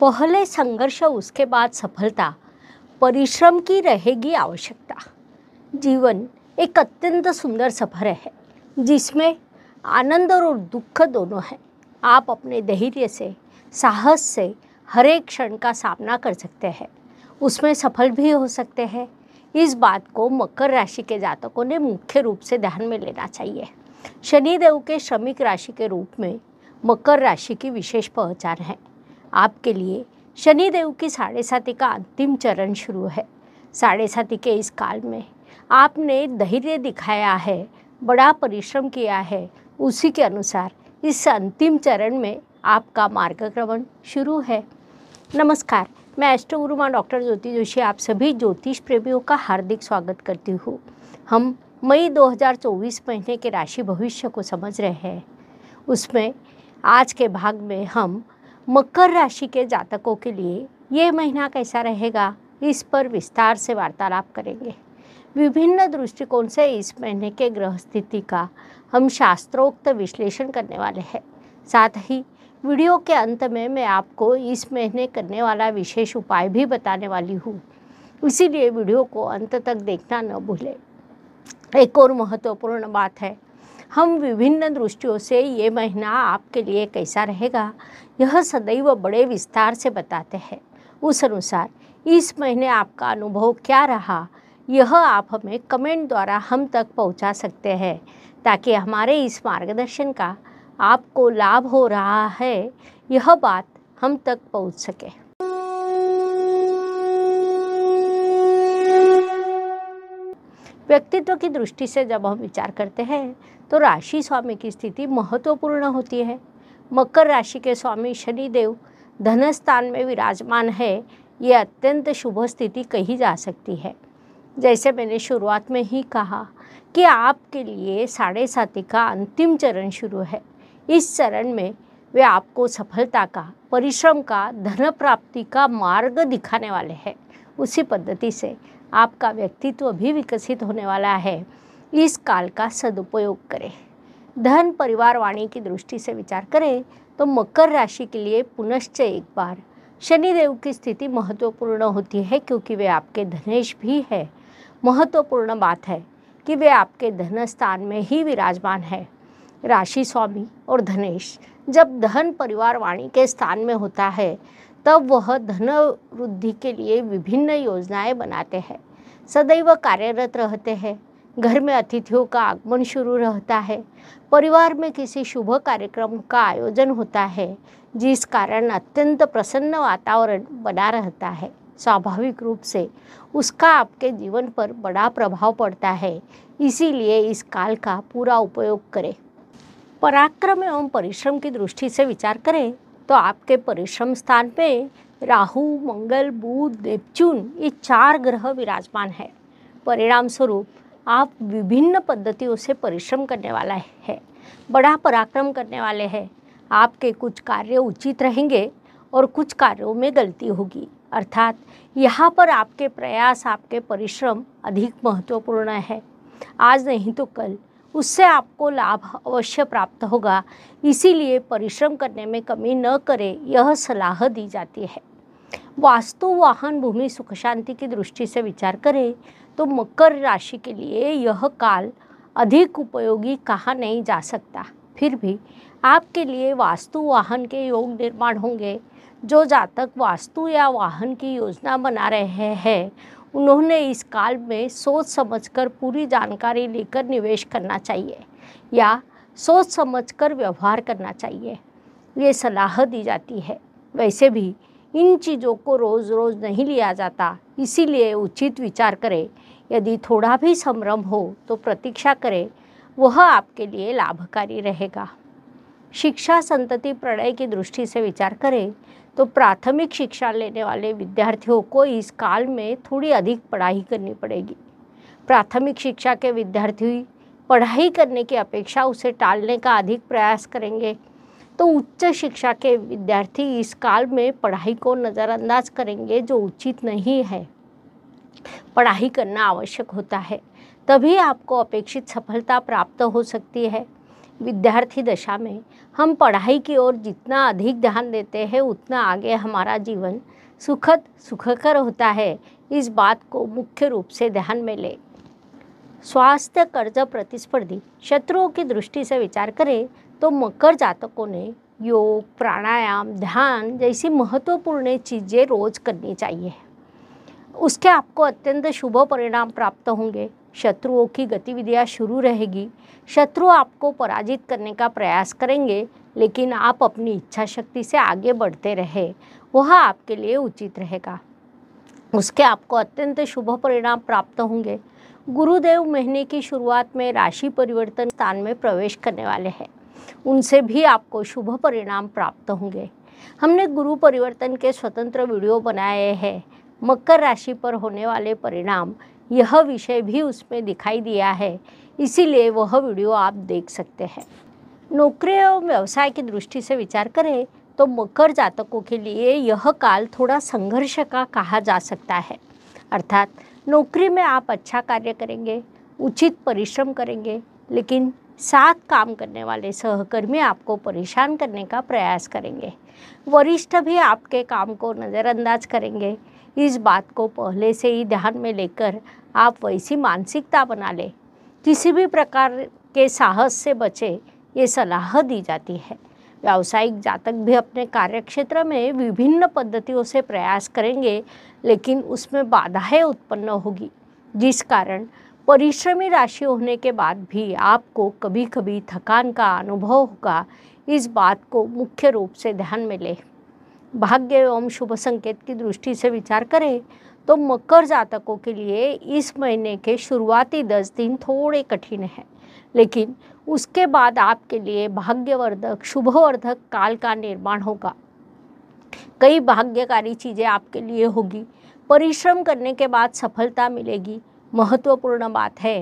पहले संघर्ष उसके बाद सफलता परिश्रम की रहेगी आवश्यकता जीवन एक अत्यंत सुंदर सफर है जिसमें आनंद और दुख दोनों हैं आप अपने धैर्य से साहस से हर एक क्षण का सामना कर सकते हैं उसमें सफल भी हो सकते हैं इस बात को मकर राशि के जातकों ने मुख्य रूप से ध्यान में लेना चाहिए शनिदेव के श्रमिक राशि के रूप में मकर राशि की विशेष पहचान है आपके लिए शनिदेव की साढ़े साथी का अंतिम चरण शुरू है साढ़े साथी के इस काल में आपने धैर्य दिखाया है बड़ा परिश्रम किया है उसी के अनुसार इस अंतिम चरण में आपका मार्गक्रमण शुरू है नमस्कार मैं एस्ट्रोगुरुमा डॉक्टर ज्योति जोशी आप सभी ज्योतिष प्रेमियों का हार्दिक स्वागत करती हूँ हम मई 2024 महीने के राशि भविष्य को समझ रहे हैं उसमें आज के भाग में हम मकर राशि के जातकों के लिए ये महीना कैसा रहेगा इस पर विस्तार से वार्तालाप करेंगे विभिन्न दृष्टिकोण से इस महीने के ग्रह स्थिति का हम शास्त्रोक्त विश्लेषण करने वाले हैं साथ ही वीडियो के अंत में मैं आपको इस महीने करने वाला विशेष उपाय भी बताने वाली हूँ इसीलिए वीडियो को अंत तक देखना न भूलें एक और महत्वपूर्ण बात है हम विभिन्न दृष्टियों से ये महीना आपके लिए कैसा रहेगा यह सदैव बड़े विस्तार से बताते हैं उस अनुसार इस महीने आपका अनुभव क्या रहा यह आप हमें कमेंट द्वारा हम तक पहुंचा सकते हैं ताकि हमारे इस मार्गदर्शन का आपको लाभ हो रहा है यह बात हम तक पहुंच सके व्यक्तित्व की दृष्टि से जब हम विचार करते हैं तो राशि स्वामी की स्थिति महत्वपूर्ण होती है मकर राशि के स्वामी शनिदेव धन स्थान में विराजमान है ये अत्यंत शुभ स्थिति कही जा सकती है जैसे मैंने शुरुआत में ही कहा कि आपके लिए साढ़े साथी का अंतिम चरण शुरू है इस चरण में वे आपको सफलता का परिश्रम का धन प्राप्ति का मार्ग दिखाने वाले हैं उसी पद्धति से आपका व्यक्तित्व भी विकसित होने वाला है इस काल का सदुपयोग करें धन परिवार वाणी की दृष्टि से विचार करें तो मकर राशि के लिए पुनश्च एक बार शनिदेव की स्थिति महत्वपूर्ण होती है क्योंकि वे आपके धनेश भी है महत्वपूर्ण बात है कि वे आपके धन स्थान में ही विराजमान है राशि स्वामी और धनेश जब धन परिवार वाणी के स्थान में होता है तब वह धन वृद्धि के लिए विभिन्न योजनाएं बनाते हैं सदैव कार्यरत रहते हैं घर में अतिथियों का आगमन शुरू रहता है परिवार में किसी शुभ कार्यक्रम का आयोजन होता है जिस कारण अत्यंत प्रसन्न वातावरण बना रहता है स्वाभाविक रूप से उसका आपके जीवन पर बड़ा प्रभाव पड़ता है इसीलिए इस काल का पूरा उपयोग करें पराक्रम एवं परिश्रम की दृष्टि से विचार करें तो आपके परिश्रम स्थान पे राहु मंगल बुध नेपच्यून ये चार ग्रह विराजमान है परिणाम स्वरूप आप विभिन्न पद्धतियों से परिश्रम करने वाला है बड़ा पराक्रम करने वाले हैं आपके कुछ कार्य उचित रहेंगे और कुछ कार्यों में गलती होगी अर्थात यहाँ पर आपके प्रयास आपके परिश्रम अधिक महत्वपूर्ण है आज नहीं तो कल उससे आपको लाभ अवश्य प्राप्त होगा इसीलिए परिश्रम करने में कमी न करें यह सलाह दी जाती है वास्तु वाहन भूमि सुख शांति की दृष्टि से विचार करें तो मकर राशि के लिए यह काल अधिक उपयोगी कहा नहीं जा सकता फिर भी आपके लिए वास्तु वाहन के योग निर्माण होंगे जो जातक वास्तु या वाहन की योजना बना रहे हैं उन्होंने इस काल में सोच समझकर पूरी जानकारी लेकर निवेश करना चाहिए या सोच समझकर व्यवहार करना चाहिए ये सलाह दी जाती है वैसे भी इन चीज़ों को रोज़ रोज़ नहीं लिया जाता इसीलिए उचित विचार करें यदि थोड़ा भी संभ्रम हो तो प्रतीक्षा करें वह आपके लिए लाभकारी रहेगा शिक्षा संतति प्रणय की दृष्टि से विचार करें तो प्राथमिक शिक्षा लेने वाले विद्यार्थियों को इस काल में थोड़ी अधिक पढ़ाई करनी पड़ेगी प्राथमिक शिक्षा के विद्यार्थी पढ़ाई करने की अपेक्षा उसे टालने का अधिक प्रयास करेंगे तो उच्च शिक्षा के विद्यार्थी इस काल में पढ़ाई को नज़रअंदाज करेंगे जो उचित नहीं है पढ़ाई करना आवश्यक होता है तभी आपको अपेक्षित सफलता प्राप्त हो सकती है विद्यार्थी दशा में हम पढ़ाई की ओर जितना अधिक ध्यान देते हैं उतना आगे हमारा जीवन सुखद सुखकर होता है इस बात को मुख्य रूप से ध्यान में ले स्वास्थ्य कर्ज प्रतिस्पर्धी शत्रुओं की दृष्टि से विचार करें तो मकर जातकों ने योग प्राणायाम ध्यान जैसी महत्वपूर्ण चीज़ें रोज करनी चाहिए उसके आपको अत्यंत शुभ परिणाम प्राप्त होंगे शत्रुओं की गतिविधियाँ शुरू रहेगी शत्रु आपको पराजित करने का प्रयास करेंगे लेकिन आप अपनी इच्छा शक्ति से आगे बढ़ते रहे वह आपके लिए उचित रहेगा उसके आपको अत्यंत शुभ परिणाम प्राप्त होंगे गुरुदेव महीने की शुरुआत में राशि परिवर्तन स्थान में प्रवेश करने वाले हैं उनसे भी आपको शुभ परिणाम प्राप्त होंगे हमने गुरु परिवर्तन के स्वतंत्र वीडियो बनाए हैं मकर राशि पर होने वाले परिणाम यह विषय भी उसमें दिखाई दिया है इसीलिए वह वीडियो आप देख सकते हैं नौकरी एवं व्यवसाय की दृष्टि से विचार करें तो मकर जातकों के लिए यह काल थोड़ा संघर्ष का कहा जा सकता है अर्थात नौकरी में आप अच्छा कार्य करेंगे उचित परिश्रम करेंगे लेकिन साथ काम करने वाले सहकर्मी आपको परेशान करने का प्रयास करेंगे वरिष्ठ भी आपके काम को नज़रअंदाज करेंगे इस बात को पहले से ही ध्यान में लेकर आप वैसी मानसिकता बना लें किसी भी प्रकार के साहस से बचे ये सलाह दी जाती है व्यावसायिक जातक भी अपने कार्यक्षेत्र में विभिन्न पद्धतियों से प्रयास करेंगे लेकिन उसमें बाधाएं उत्पन्न होगी जिस कारण परिश्रमी राशि होने के बाद भी आपको कभी कभी थकान का अनुभव होगा इस बात को मुख्य रूप से ध्यान में लें भाग्य एवं शुभ संकेत की दृष्टि से विचार करें तो मकर जातकों के लिए इस महीने के शुरुआती दस दिन थोड़े कठिन हैं लेकिन उसके बाद आपके लिए भाग्यवर्धक शुभवर्धक काल का निर्माण होगा कई भाग्यकारी चीज़ें आपके लिए होगी परिश्रम करने के बाद सफलता मिलेगी महत्वपूर्ण बात है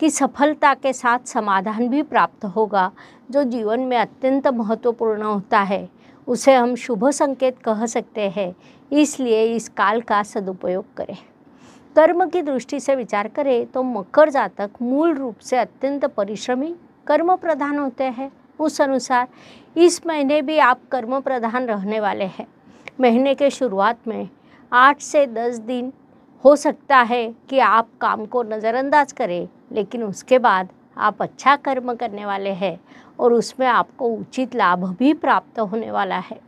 कि सफलता के साथ समाधान भी प्राप्त होगा जो जीवन में अत्यंत महत्वपूर्ण होता है उसे हम शुभ संकेत कह सकते हैं इसलिए इस काल का सदुपयोग करें कर्म की दृष्टि से विचार करें तो मकर जातक मूल रूप से अत्यंत परिश्रमी कर्म प्रधान होते हैं उस अनुसार इस महीने भी आप कर्म प्रधान रहने वाले हैं महीने के शुरुआत में आठ से दस दिन हो सकता है कि आप काम को नज़रअंदाज करें लेकिन उसके बाद आप अच्छा कर्म करने वाले हैं और उसमें आपको उचित लाभ भी प्राप्त होने वाला है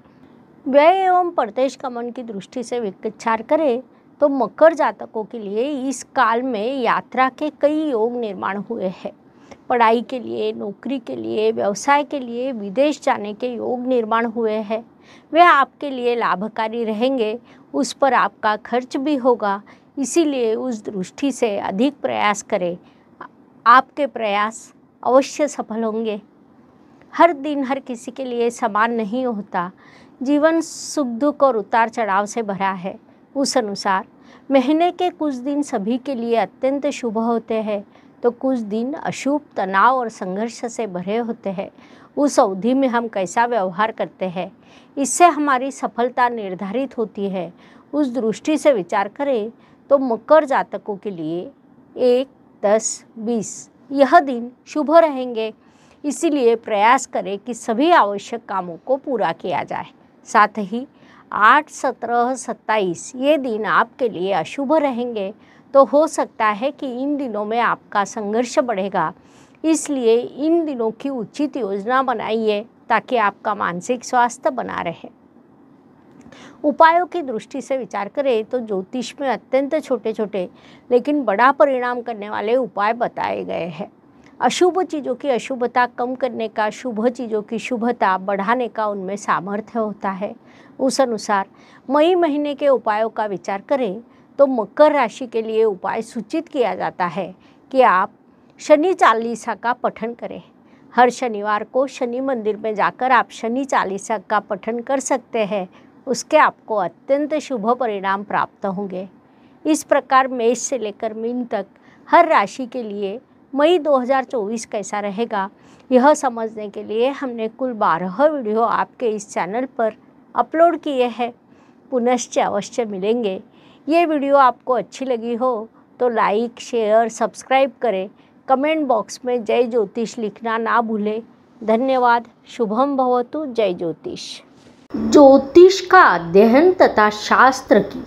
व्यय एवं प्रदेश कमन की दृष्टि से विचार करें तो मकर जातकों के लिए इस काल में यात्रा के कई योग निर्माण हुए हैं पढ़ाई के लिए नौकरी के लिए व्यवसाय के लिए विदेश जाने के योग निर्माण हुए हैं वे आपके लिए लाभकारी रहेंगे उस पर आपका खर्च भी होगा इसीलिए उस दृष्टि से अधिक प्रयास करें आपके प्रयास अवश्य सफल होंगे हर दिन हर किसी के लिए समान नहीं होता जीवन सुख दुख और उतार चढ़ाव से भरा है उस अनुसार महीने के कुछ दिन सभी के लिए अत्यंत शुभ होते हैं तो कुछ दिन अशुभ तनाव और संघर्ष से भरे होते हैं उस अवधि में हम कैसा व्यवहार करते हैं इससे हमारी सफलता निर्धारित होती है उस दृष्टि से विचार करें तो मकर जातकों के लिए एक दस बीस यह दिन शुभ रहेंगे इसीलिए प्रयास करें कि सभी आवश्यक कामों को पूरा किया जाए साथ ही आठ सत्रह सत्ताईस ये दिन आपके लिए अशुभ रहेंगे तो हो सकता है कि इन दिनों में आपका संघर्ष बढ़ेगा इसलिए इन दिनों की उचित योजना बनाइए ताकि आपका मानसिक स्वास्थ्य बना रहे उपायों की दृष्टि से विचार करें तो ज्योतिष में अत्यंत छोटे छोटे लेकिन बड़ा परिणाम करने वाले उपाय बताए गए हैं अशुभ चीज़ों की अशुभता कम करने का शुभ चीज़ों की शुभता बढ़ाने का उनमें सामर्थ्य होता है उस अनुसार मई महीने के उपायों का विचार करें तो मकर राशि के लिए उपाय सूचित किया जाता है कि आप शनि चालीसा का पठन करें हर शनिवार को शनि मंदिर में जाकर आप शनि चालीसा का पठन कर सकते हैं उसके आपको अत्यंत शुभ परिणाम प्राप्त होंगे इस प्रकार मेष से लेकर मीन तक हर राशि के लिए मई 2024 कैसा रहेगा यह समझने के लिए हमने कुल बारह वीडियो आपके इस चैनल पर अपलोड किए हैं पुनश्च अवश्य मिलेंगे ये वीडियो आपको अच्छी लगी हो तो लाइक शेयर सब्सक्राइब करें कमेंट बॉक्स में जय ज्योतिष लिखना ना भूलें धन्यवाद शुभम भवतु जय ज्योतिष ज्योतिष का अध्ययन तथा शास्त्र की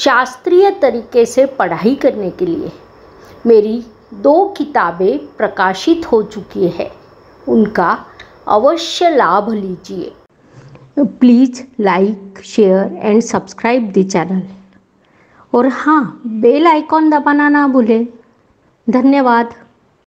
शास्त्रीय तरीके से पढ़ाई करने के लिए मेरी दो किताबें प्रकाशित हो चुकी है उनका अवश्य लाभ लीजिए please like share and subscribe the channel और हाँ बेल आइकॉन दबाना ना भूलें धन्यवाद